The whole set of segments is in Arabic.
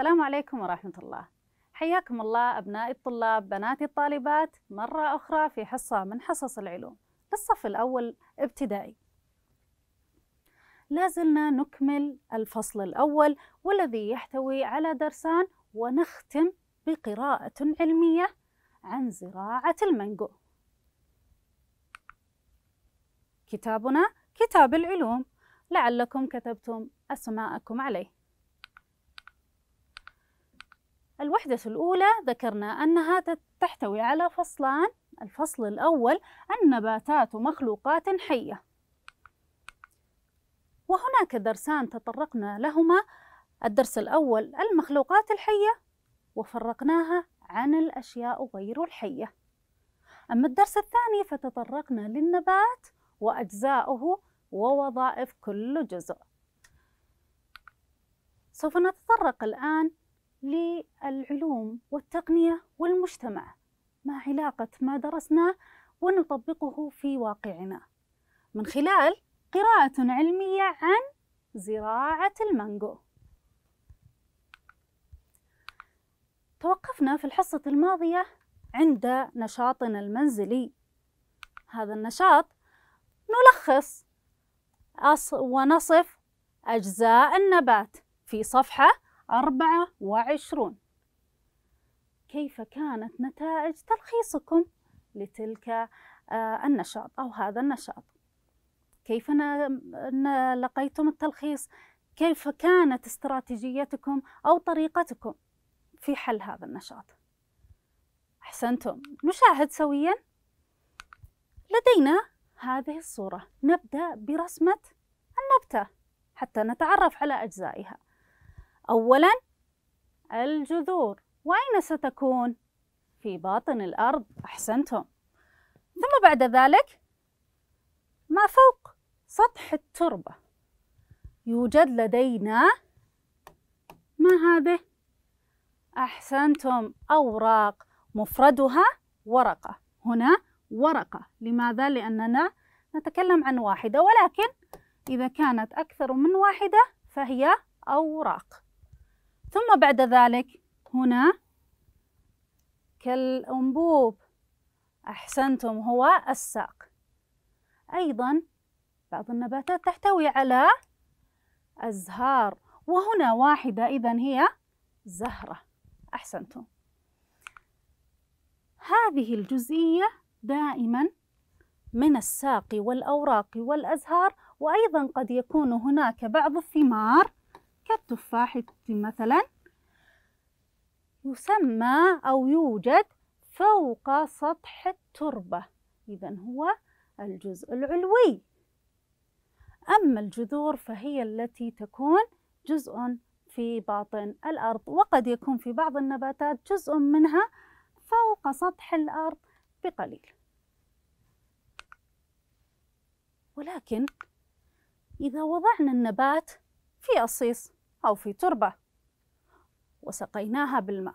السلام عليكم ورحمة الله حياكم الله أبنائي الطلاب بناتي الطالبات مرة أخرى في حصة من حصص العلوم للصف الأول ابتدائي لازلنا نكمل الفصل الأول والذي يحتوي على درسان ونختم بقراءة علمية عن زراعة المانجو كتابنا كتاب العلوم لعلكم كتبتم أسماءكم عليه الوحدة الأولى ذكرنا أنها تحتوي على فصلان الفصل الأول النباتات مخلوقات حية وهناك درسان تطرقنا لهما الدرس الأول المخلوقات الحية وفرقناها عن الأشياء غير الحية أما الدرس الثاني فتطرقنا للنبات وأجزائه ووظائف كل جزء سوف نتطرق الآن للعلوم والتقنية والمجتمع ما علاقة ما درسناه ونطبقه في واقعنا من خلال قراءة علمية عن زراعة المانجو توقفنا في الحصة الماضية عند نشاطنا المنزلي هذا النشاط نلخص ونصف أجزاء النبات في صفحة أربعة وعشرون كيف كانت نتائج تلخيصكم لتلك آه، النشاط أو هذا النشاط كيف لقيتم التلخيص كيف كانت استراتيجيتكم أو طريقتكم في حل هذا النشاط أحسنتم نشاهد سويا لدينا هذه الصورة نبدأ برسمة النبتة حتى نتعرف على أجزائها أولاً الجذور وأين ستكون؟ في باطن الأرض أحسنتم ثم بعد ذلك ما فوق سطح التربة يوجد لدينا ما هذه؟ أحسنتم أوراق مفردها ورقة هنا ورقة لماذا؟ لأننا نتكلم عن واحدة ولكن إذا كانت أكثر من واحدة فهي أوراق ثم بعد ذلك هنا كالأنبوب أحسنتم هو الساق أيضا بعض النباتات تحتوي على أزهار وهنا واحدة إذا هي زهرة أحسنتم هذه الجزئية دائما من الساق والأوراق والأزهار وأيضا قد يكون هناك بعض الثمار كالتفاح مثلا يسمى أو يوجد فوق سطح التربة إذا هو الجزء العلوي أما الجذور فهي التي تكون جزء في باطن الأرض وقد يكون في بعض النباتات جزء منها فوق سطح الأرض بقليل ولكن إذا وضعنا النبات في أصيص أو في تربة وسقيناها بالماء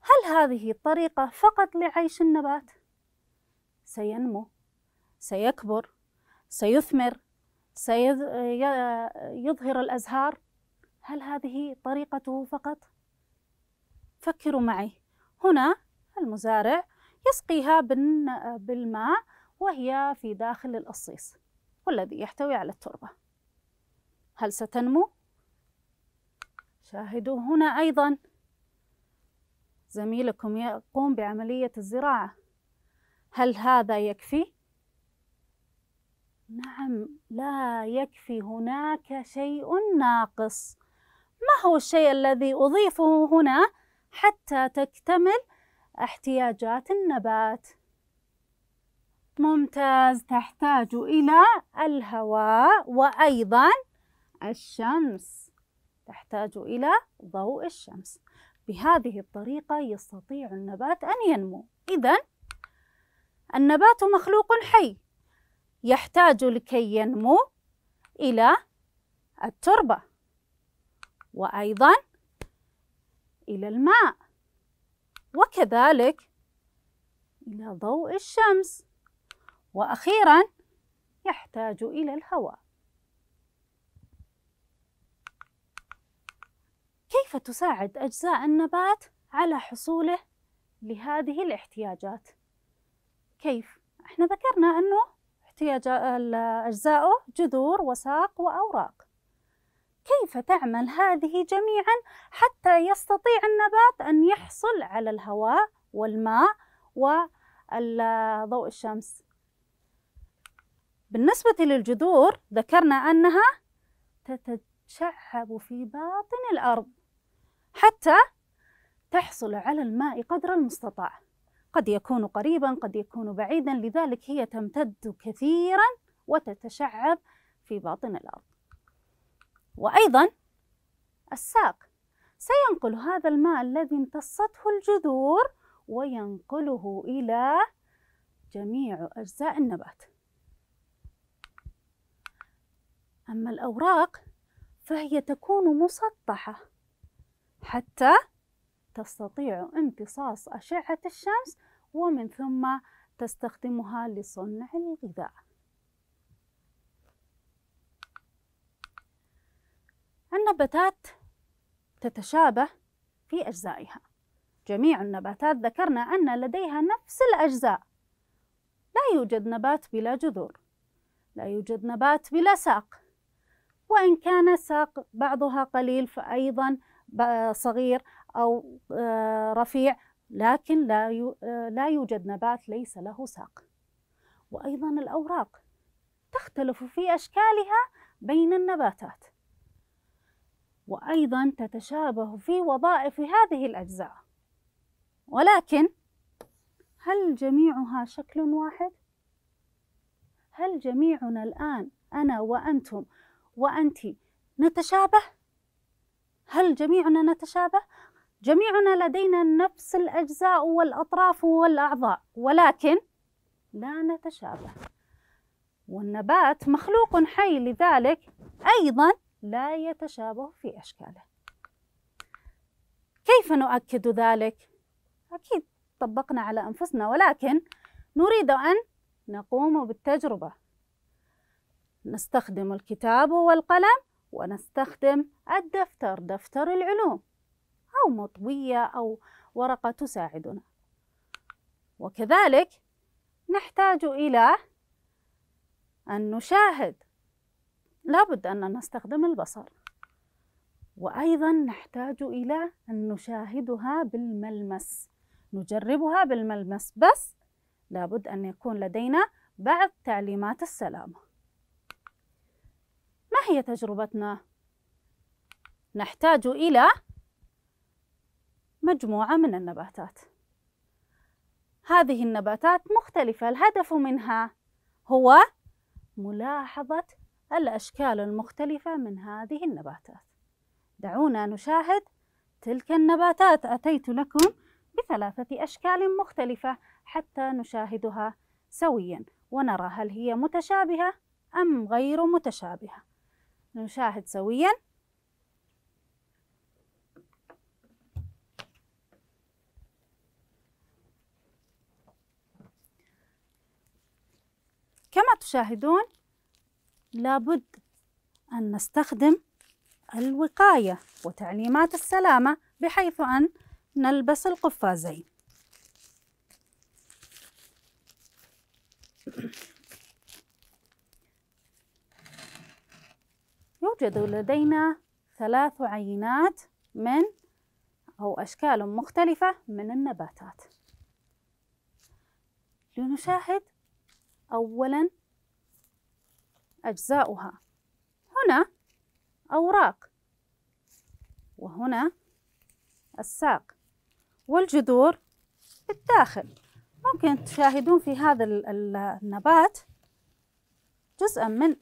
هل هذه الطريقة فقط لعيش النبات؟ سينمو سيكبر سيثمر سيظهر الأزهار هل هذه طريقته فقط؟ فكروا معي هنا المزارع يسقيها بالماء وهي في داخل الأصيص والذي يحتوي على التربة هل ستنمو؟ شاهدوا هنا أيضا زميلكم يقوم بعملية الزراعة هل هذا يكفي؟ نعم لا يكفي هناك شيء ناقص ما هو الشيء الذي أضيفه هنا حتى تكتمل احتياجات النبات؟ ممتاز تحتاج إلى الهواء وأيضا الشمس تحتاج إلى ضوء الشمس بهذه الطريقة يستطيع النبات أن ينمو إذا النبات مخلوق حي يحتاج لكي ينمو إلى التربة وأيضا إلى الماء وكذلك إلى ضوء الشمس وأخيرا يحتاج إلى الهواء كيف تساعد أجزاء النبات على حصوله لهذه الاحتياجات كيف؟ احنا ذكرنا أنه احتياج أجزاؤه جذور وساق وأوراق كيف تعمل هذه جميعا حتى يستطيع النبات أن يحصل على الهواء والماء وضوء الشمس بالنسبة للجذور ذكرنا أنها تتشعب في باطن الأرض حتى تحصل على الماء قدر المستطاع قد يكون قريبا قد يكون بعيدا لذلك هي تمتد كثيرا وتتشعب في باطن الأرض وأيضا الساق سينقل هذا الماء الذي امتصته الجذور وينقله إلى جميع أجزاء النبات أما الأوراق فهي تكون مسطحة حتى تستطيع امتصاص أشعة الشمس ومن ثم تستخدمها لصنع الغذاء النباتات تتشابه في أجزائها جميع النباتات ذكرنا أن لديها نفس الأجزاء لا يوجد نبات بلا جذور لا يوجد نبات بلا ساق وإن كان ساق بعضها قليل فأيضا صغير أو آه، رفيع لكن لا آه، لا يوجد نبات ليس له ساق وأيضا الأوراق تختلف في أشكالها بين النباتات وأيضا تتشابه في وظائف هذه الأجزاء ولكن هل جميعها شكل واحد؟ هل جميعنا الآن أنا وأنتم وأنت نتشابه؟ هل جميعنا نتشابه؟ جميعنا لدينا نفس الأجزاء والأطراف والأعضاء ولكن لا نتشابه والنبات مخلوق حي لذلك أيضا لا يتشابه في أشكاله كيف نؤكد ذلك؟ أكيد طبقنا على أنفسنا ولكن نريد أن نقوم بالتجربة نستخدم الكتاب والقلم ونستخدم الدفتر دفتر العلوم أو مطوية أو ورقة تساعدنا وكذلك نحتاج إلى أن نشاهد لابد أن نستخدم البصر وأيضا نحتاج إلى أن نشاهدها بالملمس نجربها بالملمس بس لابد أن يكون لدينا بعض تعليمات السلامة هي تجربتنا نحتاج الى مجموعه من النباتات هذه النباتات مختلفه الهدف منها هو ملاحظه الاشكال المختلفه من هذه النباتات دعونا نشاهد تلك النباتات اتيت لكم بثلاثه اشكال مختلفه حتى نشاهدها سويا ونرى هل هي متشابهه ام غير متشابهه نشاهد سويا كما تشاهدون لابد أن نستخدم الوقاية وتعليمات السلامة بحيث أن نلبس القفازين يوجد لدينا ثلاث عينات من أو أشكال مختلفة من النباتات لنشاهد أولا أجزاؤها هنا أوراق وهنا الساق والجذور بالداخل ممكن تشاهدون في هذا النبات جزءا من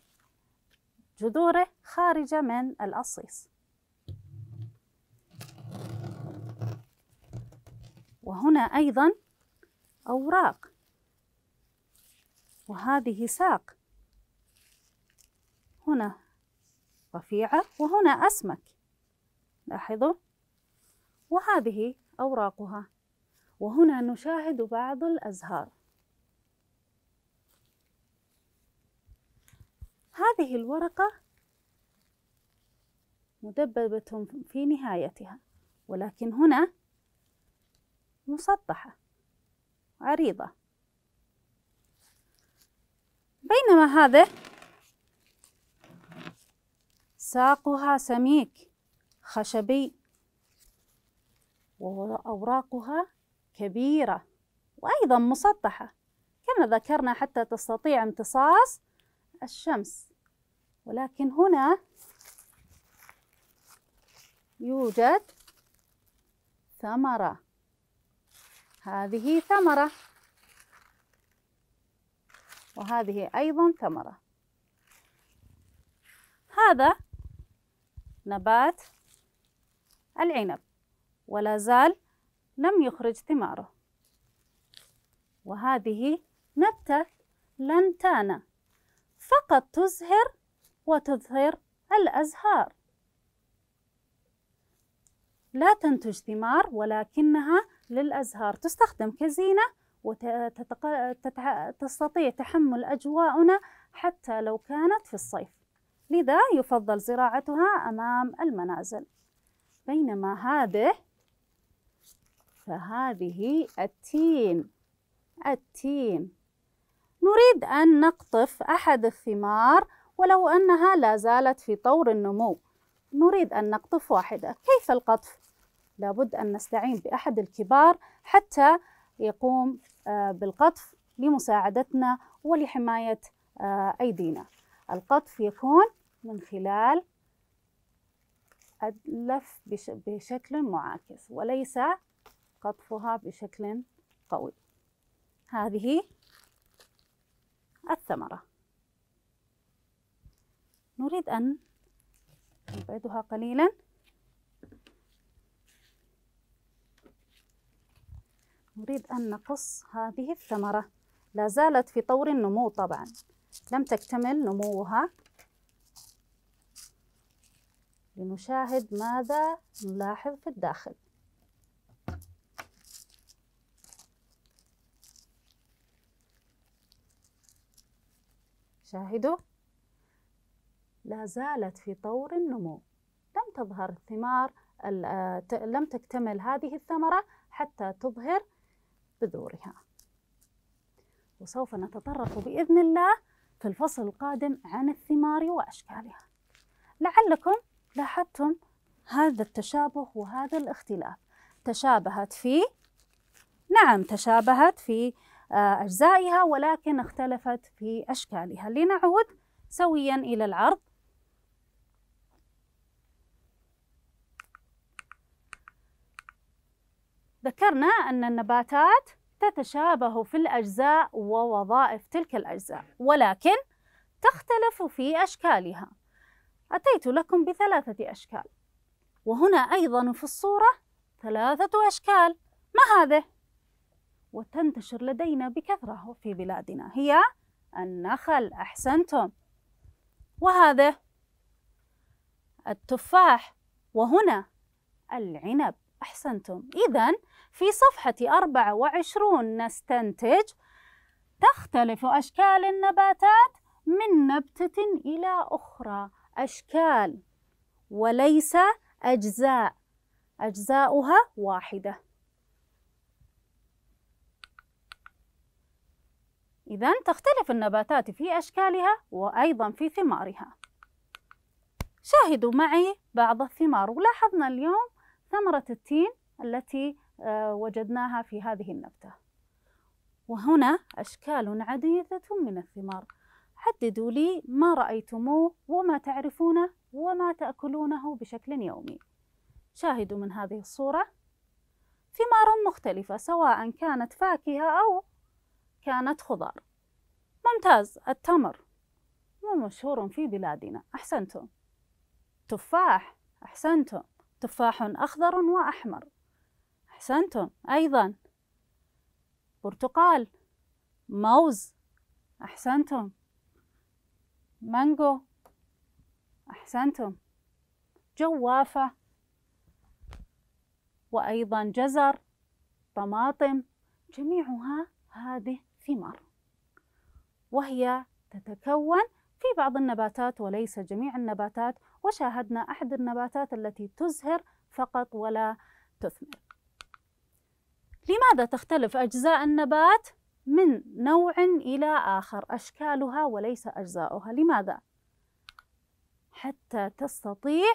جذوره خارجة من الأصيص وهنا أيضا أوراق وهذه ساق هنا رفيعة وهنا أسمك لاحظوا وهذه أوراقها وهنا نشاهد بعض الأزهار هذه الورقة مدببة في نهايتها ولكن هنا مسطحة عريضة بينما هذا ساقها سميك خشبي وأوراقها كبيرة وأيضا مسطحة كما ذكرنا حتى تستطيع امتصاص الشمس ولكن هنا يوجد ثمرة هذه ثمرة وهذه أيضا ثمرة هذا نبات العنب ولا زال لم يخرج ثماره وهذه نبتة لنتانة فقط تزهر وتظهر الأزهار لا تنتج ثمار ولكنها للأزهار تستخدم كزينة وتستطيع تحمل أجواءنا حتى لو كانت في الصيف لذا يفضل زراعتها أمام المنازل بينما هذه فهذه التين التين نريد أن نقطف أحد الثمار ولو أنها لا زالت في طور النمو نريد أن نقطف واحدة كيف القطف؟ لابد أن نستعين بأحد الكبار حتى يقوم آه، بالقطف لمساعدتنا ولحماية آه، أيدينا القطف يكون من خلال اللف بشكل معاكس وليس قطفها بشكل قوي هذه الثمرة نريد أن نبعدها قليلا نريد أن نقص هذه الثمرة لا زالت في طور النمو طبعا لم تكتمل نموها لنشاهد ماذا نلاحظ في الداخل شاهدوا لا زالت في طور النمو لم تظهر الثمار آه، لم تكتمل هذه الثمرة حتى تظهر بذورها وسوف نتطرق بإذن الله في الفصل القادم عن الثمار وأشكالها لعلكم لاحظتم هذا التشابه وهذا الاختلاف تشابهت في نعم تشابهت في أجزائها ولكن اختلفت في أشكالها لنعود سويا إلى العرض ذكرنا أن النباتات تتشابه في الأجزاء ووظائف تلك الأجزاء ولكن تختلف في أشكالها أتيت لكم بثلاثة أشكال وهنا أيضا في الصورة ثلاثة أشكال ما هذه؟ وتنتشر لدينا بكثرة في بلادنا هي النخل أحسنتم وهذا التفاح وهنا العنب أحسنتم إذا في صفحة 24 نستنتج تختلف أشكال النباتات من نبتة إلى أخرى أشكال وليس أجزاء أجزاؤها واحدة إذا تختلف النباتات في أشكالها وأيضا في ثمارها شاهدوا معي بعض الثمار ولاحظنا اليوم ثمرة التين التي آه، وجدناها في هذه النبتة وهنا أشكال عديدة من الثمار حددوا لي ما رأيتموه وما تعرفونه وما تأكلونه بشكل يومي شاهدوا من هذه الصورة ثمار مختلفة سواء كانت فاكهة أو كانت خضار ممتاز التمر مو مشهور في بلادنا أحسنتم تفاح أحسنتم تفاح أخضر وأحمر أحسنتم أيضا برتقال موز أحسنتم مانجو أحسنتم جوافة وأيضا جزر طماطم جميعها هذه ثمار وهي تتكون في بعض النباتات وليس جميع النباتات وشاهدنا أحد النباتات التي تزهر فقط ولا تثمر لماذا تختلف أجزاء النبات من نوع إلى آخر أشكالها وليس أجزاؤها لماذا؟ حتى تستطيع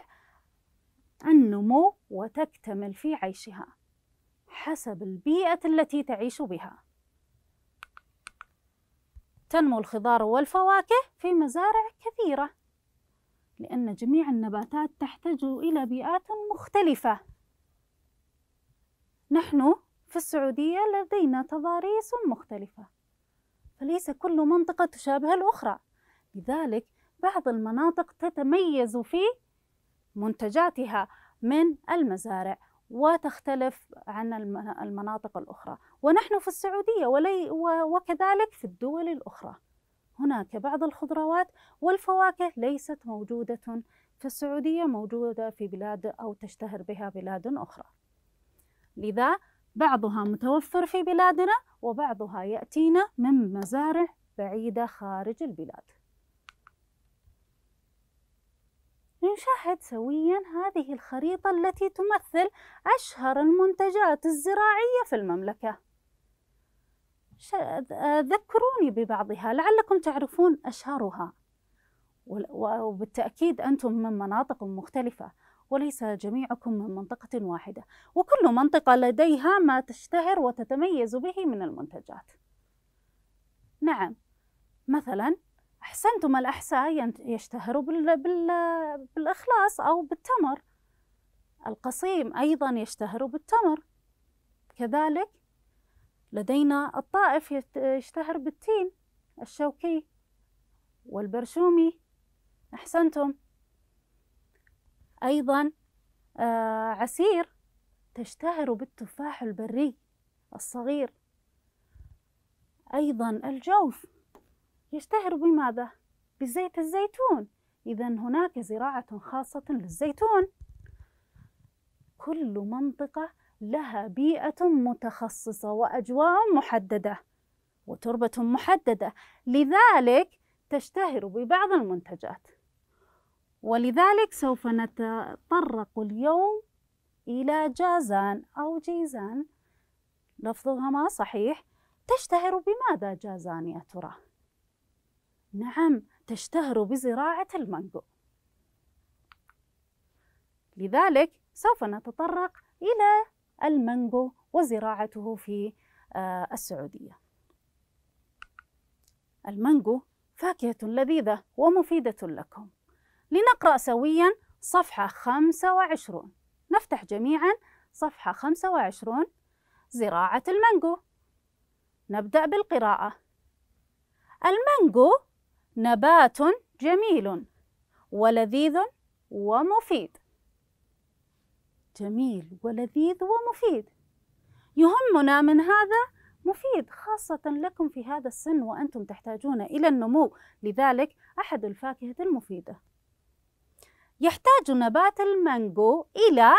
النمو وتكتمل في عيشها حسب البيئة التي تعيش بها تنمو الخضار والفواكه في مزارع كثيرة لأن جميع النباتات تحتاج إلى بيئات مختلفة نحن في السعودية لدينا تضاريس مختلفة فليس كل منطقة تشابه الأخرى لذلك بعض المناطق تتميز في منتجاتها من المزارع وتختلف عن المناطق الأخرى ونحن في السعودية ولي وكذلك في الدول الأخرى هناك بعض الخضروات والفواكه ليست موجودة في السعودية موجودة في بلاد أو تشتهر بها بلاد أخرى لذا بعضها متوفر في بلادنا وبعضها يأتينا من مزارع بعيدة خارج البلاد نشاهد سويا هذه الخريطة التي تمثل أشهر المنتجات الزراعية في المملكة ذكروني ببعضها لعلكم تعرفون أشهرها وبالتأكيد أنتم من مناطق مختلفة وليس جميعكم من منطقة واحدة وكل منطقة لديها ما تشتهر وتتميز به من المنتجات نعم مثلا أحسنتم الأحساء يشتهر بالإخلاص أو بالتمر القصيم أيضا يشتهر بالتمر كذلك لدينا الطائف يشتهر بالتين الشوكي والبرشومي أحسنتم أيضا آه، عسير تشتهر بالتفاح البري الصغير أيضا الجوف يشتهر بماذا؟ بزيت الزيتون إذا هناك زراعة خاصة للزيتون كل منطقة لها بيئة متخصصة وأجواء محددة وتربة محددة لذلك تشتهر ببعض المنتجات ولذلك سوف نتطرق اليوم إلى جازان أو جيزان لفظها ما صحيح تشتهر بماذا جازان يا ترى؟ نعم تشتهر بزراعة المانجو لذلك سوف نتطرق إلى المانجو وزراعته في آه، السعودية المانجو فاكهة لذيذة ومفيدة لكم لنقرأ سويا صفحة 25 نفتح جميعا صفحة 25 زراعة المانجو نبدأ بالقراءة المانجو نبات جميل ولذيذ ومفيد جميل ولذيذ ومفيد يهمنا من هذا مفيد خاصة لكم في هذا السن وأنتم تحتاجون إلى النمو لذلك أحد الفاكهة المفيدة يحتاج نبات المانجو إلى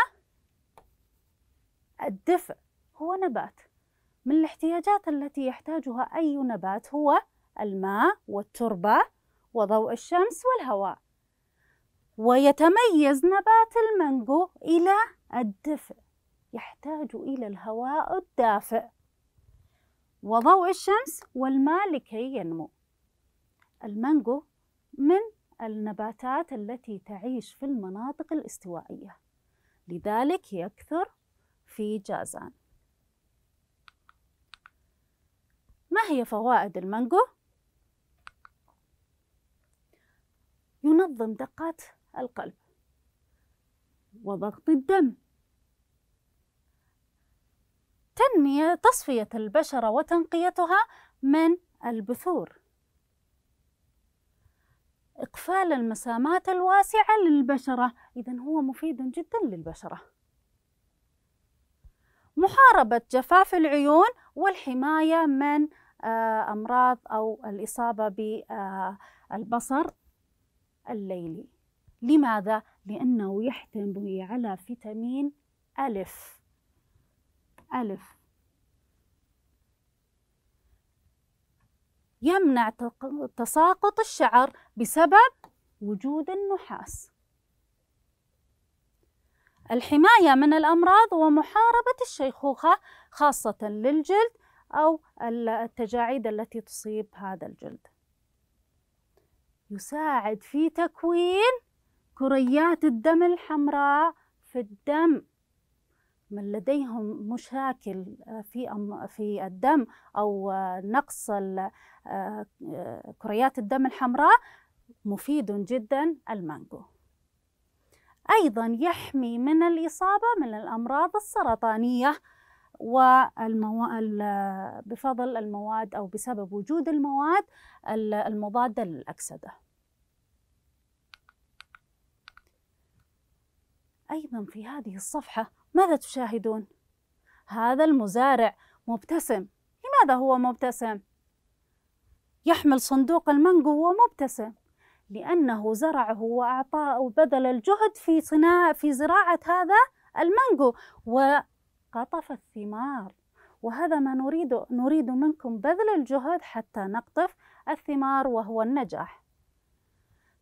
الدفء هو نبات من الاحتياجات التي يحتاجها أي نبات هو الماء والتربة وضوء الشمس والهواء ويتميز نبات المانجو إلى الدفء يحتاج إلى الهواء الدافئ وضوء الشمس والماء لكي ينمو المانجو من النباتات التي تعيش في المناطق الاستوائية لذلك يكثر في جازان ما هي فوائد المانجو؟ تنظم دقات القلب وضغط الدم تنمية تصفية البشرة وتنقيتها من البثور إقفال المسامات الواسعة للبشرة إذا هو مفيد جدا للبشرة محاربة جفاف العيون والحماية من آه، أمراض أو الإصابة بالبصر الليلي لماذا؟ لأنه يحتوي على فيتامين ألف ألف يمنع تساقط الشعر بسبب وجود النحاس الحماية من الأمراض ومحاربة الشيخوخة خاصة للجلد أو التجاعيد التي تصيب هذا الجلد يساعد في تكوين كريات الدم الحمراء في الدم من لديهم مشاكل آه، في في الدم او آه، نقص آه، كريات الدم الحمراء مفيد جدا المانجو ايضا يحمي من الاصابه من الامراض السرطانيه والمو... بفضل المواد أو بسبب وجود المواد المضادة للأكسدة أيضا في هذه الصفحة ماذا تشاهدون؟ هذا المزارع مبتسم لماذا هو مبتسم؟ يحمل صندوق المانجو وهو مبتسم لأنه زرعه وأعطاه وبذل الجهد في صناعة في زراعة هذا المانجو و قطف الثمار وهذا ما نريد نريد منكم بذل الجهد حتى نقطف الثمار وهو النجاح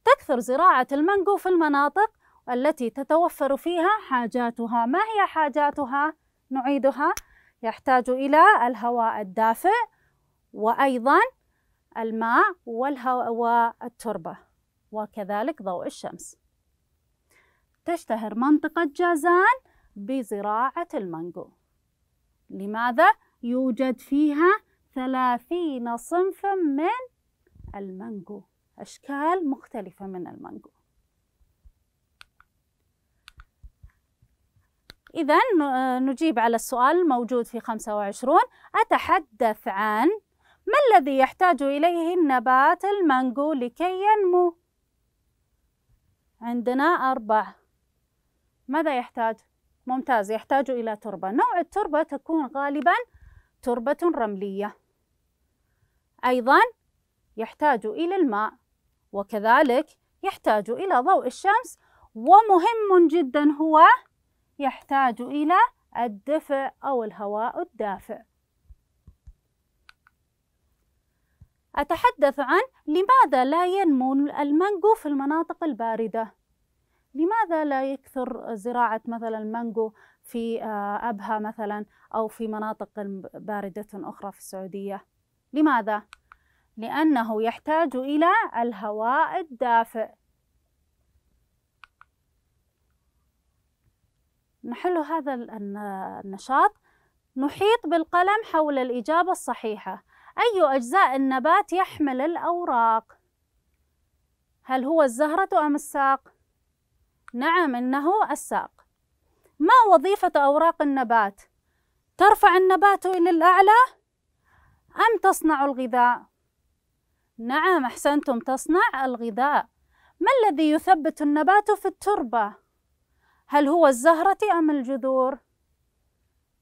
تكثر زراعة المانجو في المناطق التي تتوفر فيها حاجاتها ما هي حاجاتها؟ نعيدها يحتاج إلى الهواء الدافئ وأيضا الماء والهواء والتربة وكذلك ضوء الشمس تشتهر منطقة جازان بزراعة المانجو لماذا؟ يوجد فيها ثلاثين صنفا من المانجو أشكال مختلفة من المانجو إذا نجيب على السؤال الموجود في 25 أتحدث عن ما الذي يحتاج إليه النبات المانجو لكي ينمو؟ عندنا أربع ماذا يحتاج؟ ممتاز يحتاج إلى تربة نوع التربة تكون غالبا تربة رملية أيضا يحتاج إلى الماء وكذلك يحتاج إلى ضوء الشمس ومهم جدا هو يحتاج إلى الدفء أو الهواء الدافئ أتحدث عن لماذا لا ينمو المانجو في المناطق الباردة لماذا لا يكثر زراعة مثلا المانجو في آه، أبها مثلا أو في مناطق باردة أخرى في السعودية لماذا؟ لأنه يحتاج إلى الهواء الدافئ نحل هذا النشاط نحيط بالقلم حول الإجابة الصحيحة أي أجزاء النبات يحمل الأوراق؟ هل هو الزهرة أم الساق؟ نعم إنه الساق ما وظيفة أوراق النبات؟ ترفع النبات إلى الأعلى أم تصنع الغذاء؟ نعم أحسنتم تصنع الغذاء ما الذي يثبت النبات في التربة؟ هل هو الزهرة أم الجذور؟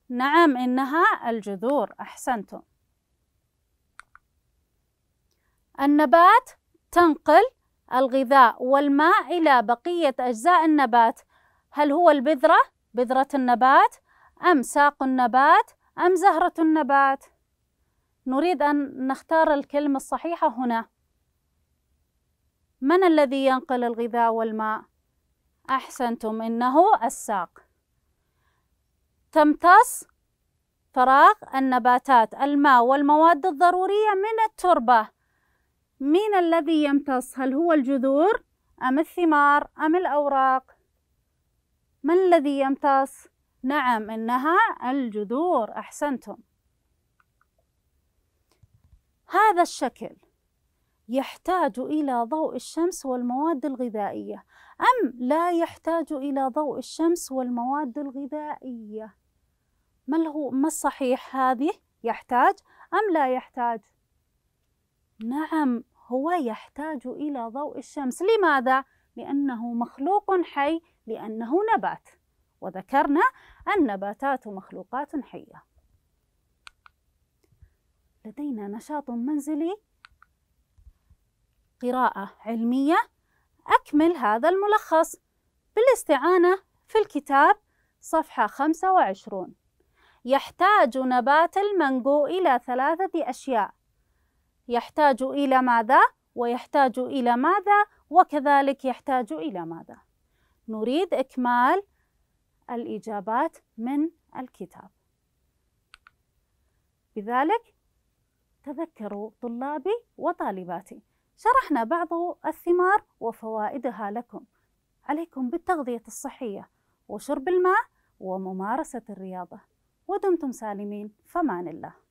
نعم إنها الجذور أحسنتم النبات تنقل الغذاء والماء إلى بقية أجزاء النبات هل هو البذرة بذرة النبات أم ساق النبات أم زهرة النبات نريد أن نختار الكلمة الصحيحة هنا من الذي ينقل الغذاء والماء؟ أحسنتم إنه الساق تمتص فراغ النباتات الماء والمواد الضرورية من التربة مين الذي يمتص هل هو الجذور أم الثمار أم الأوراق ما الذي يمتص نعم إنها الجذور أحسنتم هذا الشكل يحتاج إلى ضوء الشمس والمواد الغذائية أم لا يحتاج إلى ضوء الشمس والمواد الغذائية ما, هو ما الصحيح هذه يحتاج أم لا يحتاج نعم هو يحتاج إلى ضوء الشمس لماذا؟ لأنه مخلوق حي لأنه نبات وذكرنا النباتات مخلوقات حية لدينا نشاط منزلي قراءة علمية أكمل هذا الملخص بالاستعانة في الكتاب صفحة 25 يحتاج نبات المانجو إلى ثلاثة أشياء يحتاج إلى ماذا ويحتاج إلى ماذا وكذلك يحتاج إلى ماذا نريد إكمال الإجابات من الكتاب بذلك تذكروا طلابي وطالباتي شرحنا بعض الثمار وفوائدها لكم عليكم بالتغذية الصحية وشرب الماء وممارسة الرياضة ودمتم سالمين فمان الله